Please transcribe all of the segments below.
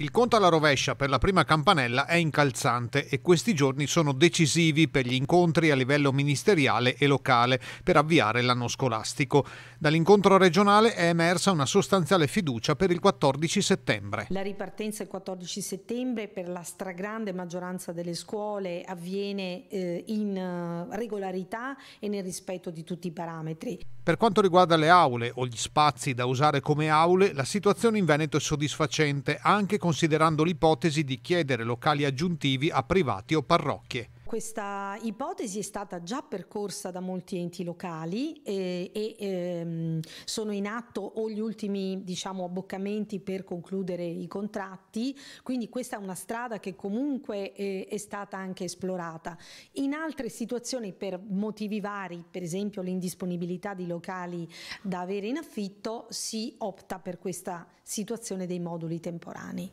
Il conto alla rovescia per la prima campanella è incalzante e questi giorni sono decisivi per gli incontri a livello ministeriale e locale per avviare l'anno scolastico. Dall'incontro regionale è emersa una sostanziale fiducia per il 14 settembre. La ripartenza il 14 settembre per la stragrande maggioranza delle scuole avviene eh, in eh, regolarità e nel rispetto di tutti i parametri. Per quanto riguarda le aule o gli spazi da usare come aule, la situazione in Veneto è soddisfacente anche con considerando l'ipotesi di chiedere locali aggiuntivi a privati o parrocchie. Questa ipotesi è stata già percorsa da molti enti locali e, eh, e ehm, sono in atto o gli ultimi diciamo, abboccamenti per concludere i contratti, quindi questa è una strada che comunque eh, è stata anche esplorata. In altre situazioni per motivi vari, per esempio l'indisponibilità di locali da avere in affitto, si opta per questa situazione dei moduli temporanei.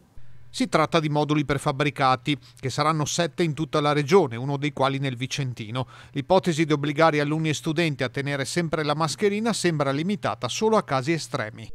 Si tratta di moduli prefabbricati, che saranno sette in tutta la regione, uno dei quali nel Vicentino. L'ipotesi di obbligare alunni e studenti a tenere sempre la mascherina sembra limitata solo a casi estremi.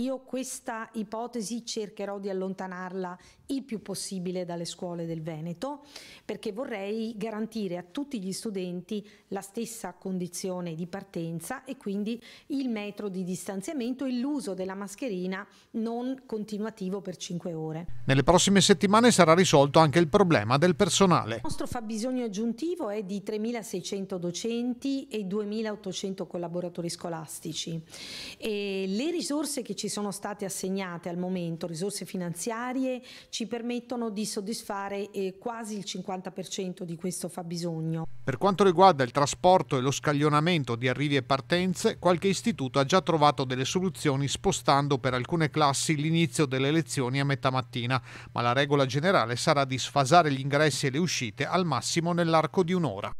Io questa ipotesi cercherò di allontanarla il più possibile dalle scuole del Veneto perché vorrei garantire a tutti gli studenti la stessa condizione di partenza e quindi il metro di distanziamento e l'uso della mascherina non continuativo per 5 ore. Nelle prossime settimane sarà risolto anche il problema del personale. Il nostro fabbisogno aggiuntivo è di 3.600 docenti e 2.800 collaboratori scolastici e le risorse che ci sono state assegnate al momento, risorse finanziarie, ci permettono di soddisfare eh, quasi il 50% di questo fabbisogno. Per quanto riguarda il trasporto e lo scaglionamento di arrivi e partenze, qualche istituto ha già trovato delle soluzioni spostando per alcune classi l'inizio delle lezioni a metà mattina, ma la regola generale sarà di sfasare gli ingressi e le uscite al massimo nell'arco di un'ora.